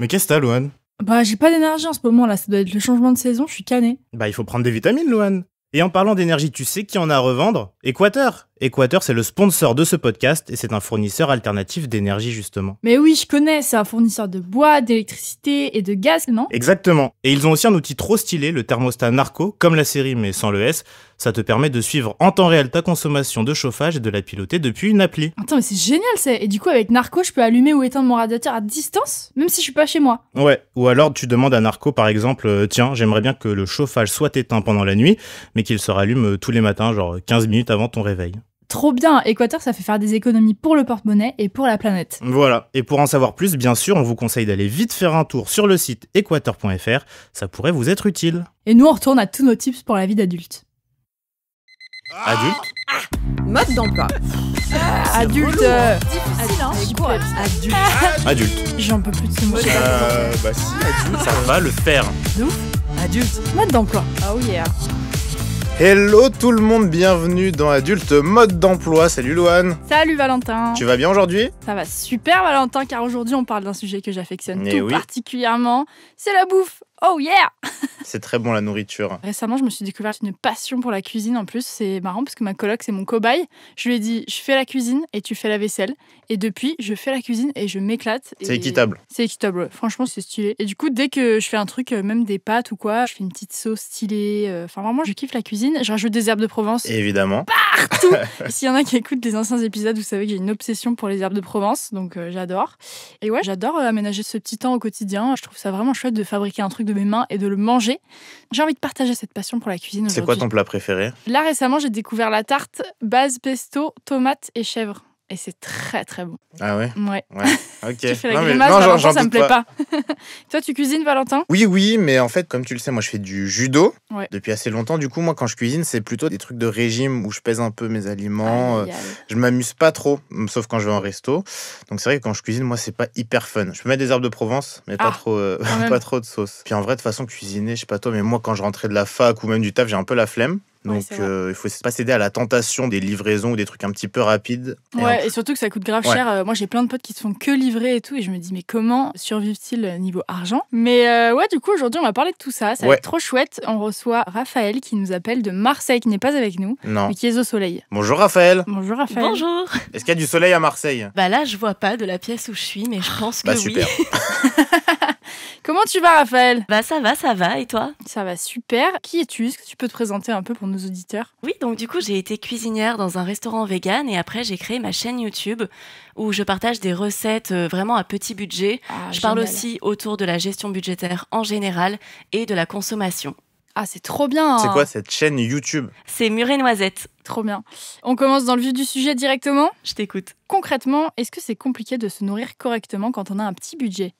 Mais qu'est-ce que t'as, Luan Bah, j'ai pas d'énergie en ce moment là, ça doit être le changement de saison, je suis cané. Bah, il faut prendre des vitamines, Luan. Et en parlant d'énergie, tu sais qui en a à revendre Équateur Équateur, c'est le sponsor de ce podcast et c'est un fournisseur alternatif d'énergie justement. Mais oui, je connais, c'est un fournisseur de bois, d'électricité et de gaz, non Exactement. Et ils ont aussi un outil trop stylé, le thermostat Narco, comme la série mais sans le S. Ça te permet de suivre en temps réel ta consommation de chauffage et de la piloter depuis une appli. Attends, mais c'est génial ça Et du coup, avec Narco, je peux allumer ou éteindre mon radiateur à distance, même si je suis pas chez moi. Ouais, ou alors tu demandes à Narco par exemple, euh, tiens, j'aimerais bien que le chauffage soit éteint pendant la nuit, mais qu'il se rallume euh, tous les matins, genre 15 minutes avant ton réveil. Trop bien, Équateur, ça fait faire des économies pour le porte-monnaie et pour la planète. Voilà, et pour en savoir plus, bien sûr, on vous conseille d'aller vite faire un tour sur le site equator.fr, ça pourrait vous être utile. Et nous, on retourne à tous nos tips pour la vie d'adulte. Ah. Adulte ah. Mode d'emploi. Ah, adulte. Euh, hein Adulte. Adulte. J'en peux plus de ce mot. Euh, bah si, adulte, ça va le faire. Nous, Adulte. Mode d'emploi. Oh yeah. Hein. Hello tout le monde, bienvenue dans Adulte Mode d'Emploi. Salut Louane. Salut Valentin. Tu vas bien aujourd'hui Ça va super Valentin, car aujourd'hui on parle d'un sujet que j'affectionne eh tout particulièrement. C'est la bouffe. Oh yeah C'est très bon la nourriture. Récemment, je me suis découverte une passion pour la cuisine en plus. C'est marrant parce que ma coloc, c'est mon cobaye. Je lui ai dit, je fais la cuisine et tu fais la vaisselle. Et depuis, je fais la cuisine et je m'éclate. C'est équitable. C'est équitable. Franchement, c'est stylé. Et du coup, dès que je fais un truc, euh, même des pâtes ou quoi, je fais une petite sauce stylée. Euh, enfin, vraiment, je kiffe la cuisine. Je rajoute des herbes de Provence. Évidemment. Bah s'il y en a qui écoutent les anciens épisodes, vous savez que j'ai une obsession pour les herbes de Provence, donc euh, j'adore. Et ouais, j'adore euh, aménager ce petit temps au quotidien. Je trouve ça vraiment chouette de fabriquer un truc de mes mains et de le manger. J'ai envie de partager cette passion pour la cuisine. C'est quoi ton plat préféré Là récemment, j'ai découvert la tarte base pesto, tomate et chèvre. Et c'est très très bon. Ah ouais Ouais. Ok. tu fais la non, mais... ça me plaît pas. Toi, tu cuisines, Valentin Oui, oui, mais en fait, comme tu le sais, moi je fais du judo depuis assez longtemps. Du coup, moi, quand je cuisine, c'est plutôt des trucs de régime où je pèse un peu mes aliments. Euh, je m'amuse pas trop, mm, sauf quand je vais en resto. Donc c'est vrai que quand je cuisine, moi, c'est pas hyper fun. Je peux mettre des herbes de Provence, mais pas, ah, trop, euh, pas trop de sauce. Puis en vrai, de façon, cuisiner, je sais pas toi, mais moi, quand je rentrais de la fac ou même du taf, j'ai un peu la flemme. Donc, euh, il faut pas céder à la tentation des livraisons ou des trucs un petit peu rapides. Ouais, et, surtout que ça coûte grave cher. Euh, moi, j'ai plein de potes qui se font que livrer et tout, et je me dis, mais comment survivent-ils euh, niveau argent Mais ouais, du coup, aujourd'hui, on va parler de tout ça. Ça va être trop chouette. On reçoit Raphaël qui nous appelle de Marseille, qui n'est pas avec nous, non. mais qui est au soleil. Bonjour Raphaël. Bonjour Raphaël. Bonjour. Est-ce qu'il y a du soleil à Marseille Bah là, je vois pas de la pièce où je suis, mais je pense bah, que bah, super. oui. Comment tu vas, Raphaël Bah ça va, ça va, et toi Ça va super. Qui es-tu Est-ce que tu peux te présenter un peu pour nos auditeurs Oui, donc du coup, j'ai été cuisinière dans un restaurant vegan et après, j'ai créé ma chaîne YouTube où je partage des recettes euh, vraiment à petit budget. Ah, je parle aussi autour de la gestion budgétaire en général et de la consommation. Ah, c'est trop bien C'est quoi cette chaîne YouTube C'est Muret Noisette. Trop bien. On commence dans le vif du sujet directement Je t'écoute. Concrètement, est-ce que c'est compliqué de se nourrir correctement quand on a un petit budget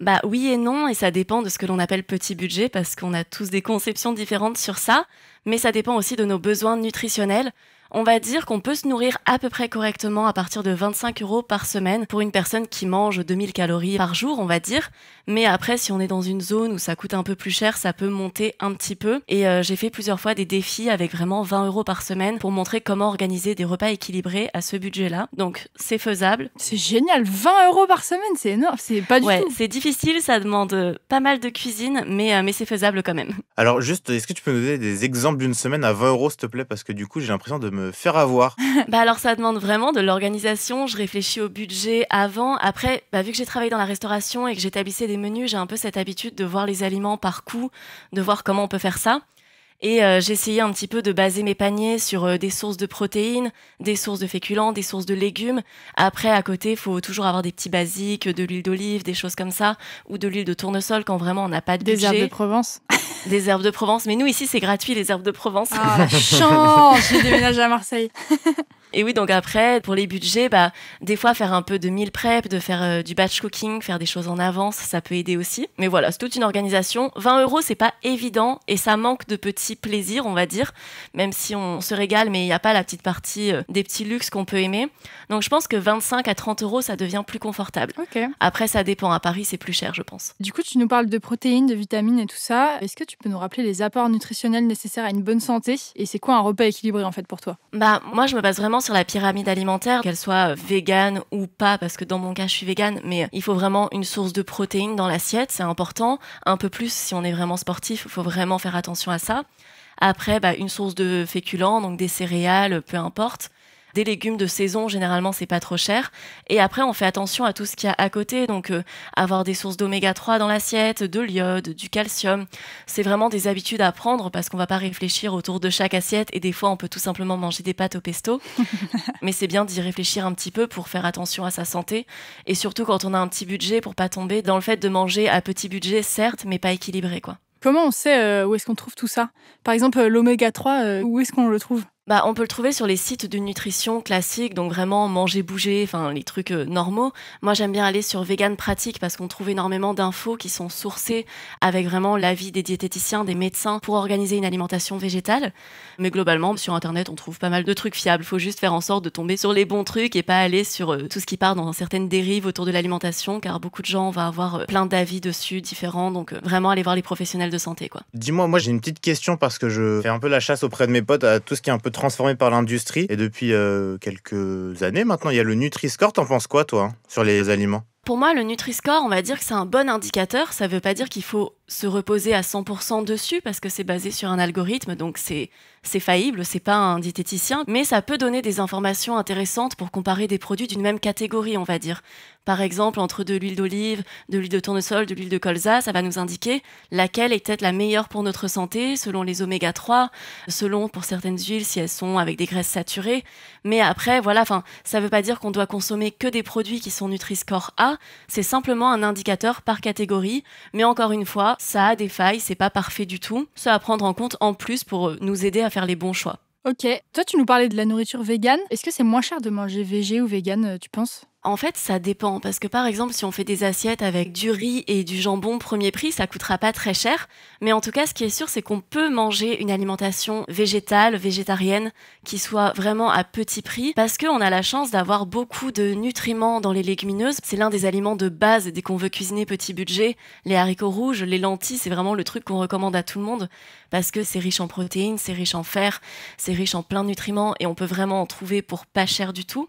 bah oui et non, et ça dépend de ce que l'on appelle petit budget parce qu'on a tous des conceptions différentes sur ça, mais ça dépend aussi de nos besoins nutritionnels on va dire qu'on peut se nourrir à peu près correctement à partir de 25 euros par semaine pour une personne qui mange 2000 calories par jour, on va dire. Mais après, si on est dans une zone où ça coûte un peu plus cher, ça peut monter un petit peu. Et euh, j'ai fait plusieurs fois des défis avec vraiment 20 euros par semaine pour montrer comment organiser des repas équilibrés à ce budget-là. Donc, c'est faisable. C'est génial, 20 euros par semaine, c'est énorme, c'est pas du ouais, tout. C'est difficile, ça demande euh, pas mal de cuisine, mais, euh, mais c'est faisable quand même. Alors, juste, est-ce que tu peux nous donner des exemples d'une semaine à 20 euros, s'il te plaît Parce que du coup, j'ai l'impression de faire avoir bah alors ça demande vraiment de l'organisation. Je réfléchis au budget avant. Après, bah, vu que j'ai travaillé dans la restauration et que j'établissais des menus, j'ai un peu cette habitude de voir les aliments par coût, de voir comment on peut faire ça. Et euh, j'essayais un petit peu de baser mes paniers sur euh, des sources de protéines, des sources de féculents, des sources de légumes. Après, à côté, faut toujours avoir des petits basiques, de l'huile d'olive, des choses comme ça, ou de l'huile de tournesol quand vraiment on n'a pas de Des herbes de Provence. des herbes de Provence. Mais nous, ici, c'est gratuit, les herbes de Provence. Ah, la chance J'ai à Marseille Et oui, donc après, pour les budgets, bah, des fois, faire un peu de meal prep, de faire euh, du batch cooking, faire des choses en avance, ça peut aider aussi. Mais voilà, c'est toute une organisation. 20 euros, c'est pas évident et ça manque de petits plaisirs, on va dire, même si on se régale, mais il n'y a pas la petite partie euh, des petits luxes qu'on peut aimer. Donc je pense que 25 à 30 euros, ça devient plus confortable. Après, ça dépend. À Paris, c'est plus cher, je pense. Du coup, tu nous parles de protéines, de vitamines et tout ça. Est-ce que tu peux nous rappeler les apports nutritionnels nécessaires à une bonne santé Et c'est quoi un repas équilibré, en fait, pour toi Bah, moi, je me base vraiment sur la pyramide alimentaire, qu'elle soit euh, végane ou pas, parce que dans mon cas, je suis végane, mais il faut vraiment une source de protéines dans l'assiette, c'est important. Un peu plus si on est vraiment sportif, il faut vraiment faire attention à ça. Après, bah, une source de féculents, donc des céréales, peu importe des légumes de saison, généralement c'est pas trop cher. Et après on fait attention à tout ce qu'il y a à côté, donc euh, avoir des sources d'oméga 3 dans l'assiette, de l'iode, du calcium. C'est vraiment des habitudes à prendre parce qu'on va pas réfléchir autour de chaque assiette et des fois on peut tout simplement manger des pâtes au pesto. Mais c'est bien d'y réfléchir un petit peu pour faire attention à sa santé et surtout quand on a un petit budget pour pas tomber dans le fait de manger à petit budget certes mais pas équilibré quoi. Comment on sait euh, où est-ce qu'on trouve tout ça Par exemple euh, l'oméga 3, où est-ce qu'on le trouve bah, on peut le trouver sur les sites de nutrition classique, donc vraiment manger, bouger, enfin les trucs euh, normaux. Moi, j'aime bien aller sur Vegan Pratique parce qu'on trouve énormément d'infos qui sont sourcées avec vraiment l'avis des diététiciens, des médecins pour organiser une alimentation végétale. Mais globalement, sur Internet, on trouve pas mal de trucs fiables. Faut juste faire en sorte de tomber sur les bons trucs et pas aller sur euh, tout ce qui part dans certaines dérives autour de l'alimentation, car beaucoup de gens vont avoir euh, plein d'avis dessus différents. Donc vraiment aller voir les professionnels de santé, quoi. dis moi, moi j'ai une petite question parce que je fais un peu la chasse auprès de mes potes à tout ce qui est un peu transformé par l'industrie. Et depuis euh, quelques années maintenant, il y a le Nutri-Score. T'en penses quoi, toi, sur les aliments pour moi, le Nutri-Score, on va dire que c'est un bon indicateur. Ça ne veut pas dire qu'il faut se reposer à 100% dessus parce que c'est basé sur un algorithme, donc c'est faillible, c'est pas un diététicien. Mais ça peut donner des informations intéressantes pour comparer des produits d'une même catégorie, on va dire. Par exemple, entre de l'huile d'olive, de l'huile de tournesol, de l'huile de colza, ça va nous indiquer laquelle est peut-être la meilleure pour notre santé, selon les oméga 3, selon pour certaines huiles si elles sont avec des graisses saturées. Mais après, voilà, enfin, ça veut pas dire qu'on doit consommer que des produits qui sont Nutri-Score A. C'est simplement un indicateur par catégorie, mais encore une fois, ça a des failles, c'est pas parfait du tout. Ça à prendre en compte en plus pour euh, nous aider à faire les bons choix. Ok, toi tu nous parlais de la nourriture végane. Est-ce que c'est moins cher de manger végé ou végane, euh, tu penses en fait, ça dépend parce que par exemple, si on fait des assiettes avec du riz et du jambon premier prix, ça coûtera pas très cher, mais en tout cas, ce qui est sûr, c'est qu'on peut manger une alimentation végétale, végétarienne qui soit vraiment à petit prix parce qu'on a la chance d'avoir beaucoup de nutriments dans les légumineuses. C'est l'un des aliments de base dès qu'on veut cuisiner petit budget, les haricots rouges, les lentilles, c'est vraiment le truc qu'on recommande à tout le monde parce que c'est riche en protéines, c'est riche en fer, c'est riche en plein de nutriments et on peut vraiment en trouver pour pas cher du tout.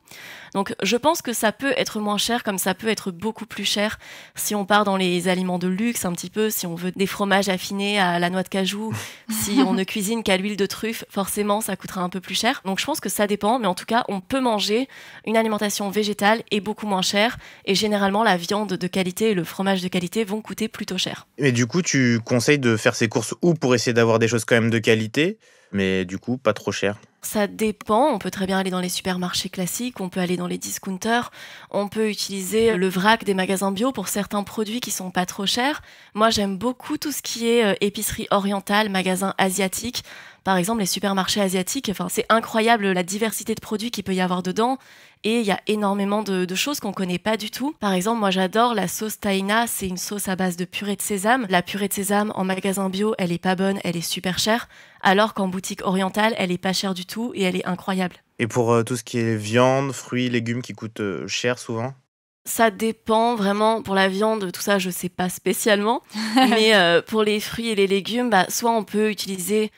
Donc, je pense que ça peut être moins cher comme ça peut être beaucoup plus cher si on part dans les aliments de luxe un petit peu, si on veut des fromages affinés à la noix de cajou, si on ne cuisine qu'à l'huile de truffe, forcément ça coûtera un peu plus cher. Donc je pense que ça dépend, mais en tout cas on peut manger une alimentation végétale et beaucoup moins cher Et généralement la viande de qualité et le fromage de qualité vont coûter plutôt cher. Mais du coup tu conseilles de faire ces courses où pour essayer d'avoir des choses quand même de qualité mais du coup pas trop cher. Ça dépend, on peut très bien aller dans les supermarchés classiques, on peut aller dans les discounters, on peut utiliser le vrac des magasins bio pour certains produits qui sont pas trop chers. Moi j'aime beaucoup tout ce qui est euh, épicerie orientale, magasin asiatique par exemple les supermarchés asiatiques. Enfin, c'est incroyable la diversité de produits qu'il peut y avoir dedans. Et il y a énormément de, choses qu'on ne connaît pas du tout. Par exemple, moi j'adore la sauce taïna. c'est une sauce à base de purée de sésame. La purée de sésame en magasin bio, elle est pas bonne, elle est super chère, alors qu'en boutique orientale, elle est pas chère du tout et elle est incroyable. Et pour euh, tout ce qui est viande, fruits, légumes qui coûtent euh, cher souvent ça dépend vraiment pour la viande, tout ça je sais pas spécialement, mais euh, pour les fruits et les légumes, bah, soit on peut utiliser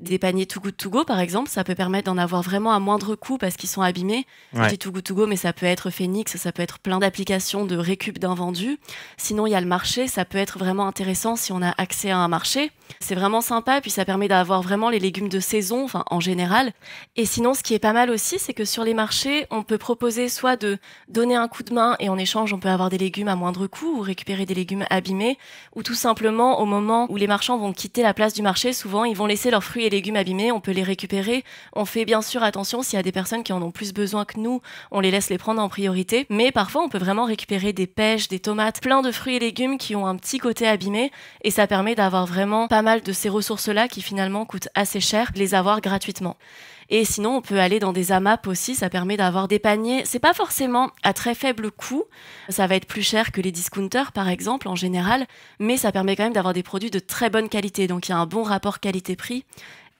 des paniers tout Good To Go, par exemple, ça peut permettre d'en avoir vraiment à moindre coût parce qu'ils sont abîmés. Ouais. tout dis tout Go, mais ça peut être Phoenix, ça peut être plein d'applications de récup d'invendus. Sinon, il y a le marché, ça peut être vraiment intéressant si on a accès à un marché. C'est vraiment sympa, puis ça permet d'avoir vraiment les légumes de saison, enfin en général. Et sinon, ce qui est pas mal aussi, c'est que sur les marchés, on peut proposer soit de donner un coup de main et en échange, on peut avoir des légumes à moindre coût ou récupérer des légumes abîmés, ou tout simplement au moment où les marchands vont quitter la place du marché, souvent ils vont laisser leurs fruits légumes abîmés, on peut les récupérer. On fait bien sûr attention s'il y a des personnes qui en ont plus besoin que nous, on les laisse les prendre en priorité. Mais parfois, on peut vraiment récupérer des pêches, des tomates, plein de fruits et légumes qui ont un petit côté abîmé. Et ça permet d'avoir vraiment pas mal de ces ressources-là qui finalement coûtent assez cher, les avoir gratuitement. Et sinon, on peut aller dans des AMAP aussi, ça permet d'avoir des paniers. C'est pas forcément à très faible coût, ça va être plus cher que les discounters par exemple en général, mais ça permet quand même d'avoir des produits de très bonne qualité. Donc il y a un bon rapport qualité-prix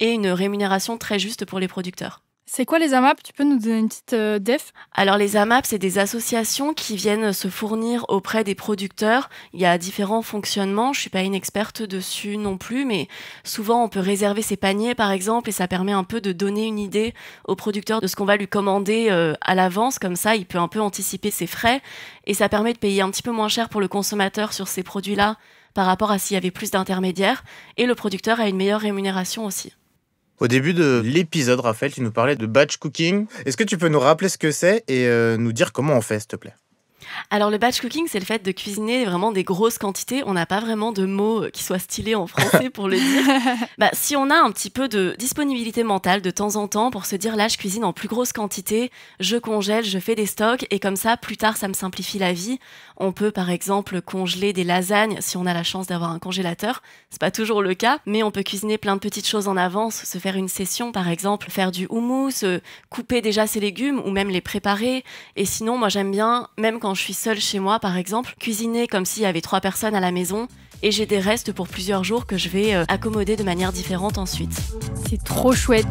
et une rémunération très juste pour les producteurs. C'est quoi les AMAP Tu peux nous donner une petite euh, def Alors les AMAP, c'est des associations qui viennent se fournir auprès des producteurs. Il y a différents fonctionnements, je suis pas une experte dessus non plus, mais souvent on peut réserver ses paniers par exemple et ça permet un peu de donner une idée au producteur de ce qu'on va lui commander euh, à l'avance, comme ça il peut un peu anticiper ses frais et ça permet de payer un petit peu moins cher pour le consommateur sur ces produits-là par rapport à s'il y avait plus d'intermédiaires et le producteur a une meilleure rémunération aussi. Au début de l'épisode, Raphaël, tu nous parlais de batch cooking. Est-ce que tu peux nous rappeler ce que c'est et euh, nous dire comment on fait, s'il te plaît alors le batch cooking, c'est le fait de cuisiner vraiment des grosses quantités. On n'a pas vraiment de mots euh, qui soient stylés en français pour le dire. bah, si on a un petit peu de disponibilité mentale de temps en temps pour se dire là, je cuisine en plus grosse quantité, je congèle, je fais des stocks et comme ça, plus tard, ça me simplifie la vie. On peut par exemple congeler des lasagnes si on a la chance d'avoir un congélateur. C'est pas toujours le cas, mais on peut cuisiner plein de petites choses en avance, se faire une session par exemple, faire du houmous, euh, couper déjà ses légumes ou même les préparer. Et sinon, moi j'aime bien, même quand je je suis seule chez moi, par exemple, cuisiner comme s'il y avait trois personnes à la maison, et j'ai des restes pour plusieurs jours que je vais euh, accommoder de manière différente ensuite. C'est trop chouette.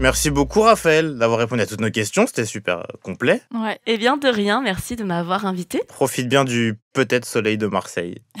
Merci beaucoup Raphaël d'avoir répondu à toutes nos questions, c'était super euh, complet. Ouais, et eh bien de rien, merci de m'avoir invité. Profite bien du peut-être soleil de Marseille.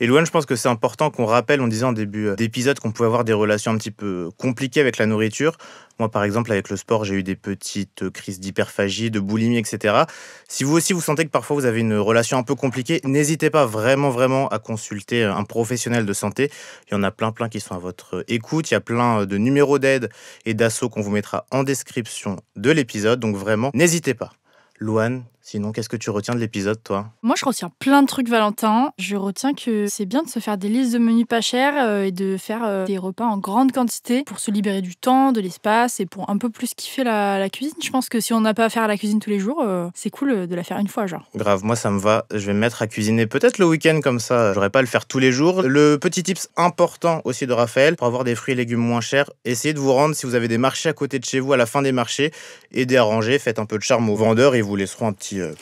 Et Louane, je pense que c'est important qu'on rappelle, en disant en début euh, d'épisode qu'on pouvait avoir des relations un petit peu euh, compliquées avec la nourriture. Moi, par exemple, avec le sport, j'ai eu des petites euh, crises d'hyperphagie, de boulimie, etc. Si vous aussi vous sentez que parfois vous avez une relation un peu compliquée, n'hésitez pas vraiment, vraiment à consulter un professionnel de santé. Il y en a plein, plein qui sont à votre écoute. Il y a plein de numéros d'aide et d'assaut qu'on vous mettra en description de l'épisode. Donc vraiment, n'hésitez pas. Louane, Sinon, qu'est-ce que tu retiens de l'épisode, toi Moi, je retiens plein de trucs, Valentin. Je retiens que c'est bien de se faire des listes de menus pas chers euh, et de faire euh, des repas en grande quantité pour se libérer du temps, de l'espace et pour un peu plus kiffer la, cuisine. Je pense que si on n'a pas à faire la cuisine tous les jours, euh, c'est cool de la faire une fois, genre. Grave, moi, ça me va. Je vais me mettre à cuisiner peut-être le week-end comme ça. J'aurais pas à le faire tous les jours. Le petit tips important aussi de Raphaël pour avoir des fruits et légumes moins chers, essayez de vous rendre si vous avez des marchés à côté de chez vous à la fin des marchés et rangées. Faites un peu de charme aux vendeurs, ils vous laisseront un petit euh,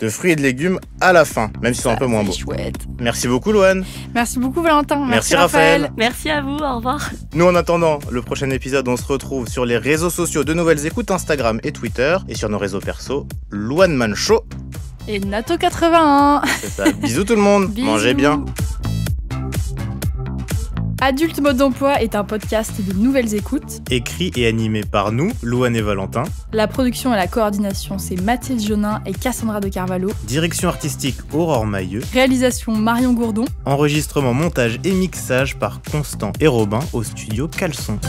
de, fruits et de légumes à la fin, même si c'est un peu moins beau. Merci beaucoup, Loane. Merci beaucoup, Valentin. Merci, Raphaël. Merci à vous. Au revoir. Nous, en attendant le prochain épisode, on se retrouve sur les réseaux sociaux de Nouvelles Écoutes, Instagram et Twitter, et sur nos réseaux perso, Loane Mancho. Et Nato81. C'est ça. Bisous tout le monde. Mangez bien. Adulte Mode d'emploi est un podcast de nouvelles écoutes. Écrit et animé par nous, Louane et Valentin. La production et la coordination, c'est Mathilde Jonin et Cassandra de Carvalho. Direction artistique, Aurore Mailleux. Réalisation, Marion Gourdon. Enregistrement, montage et mixage par Constant et Robin au studio Caleçon.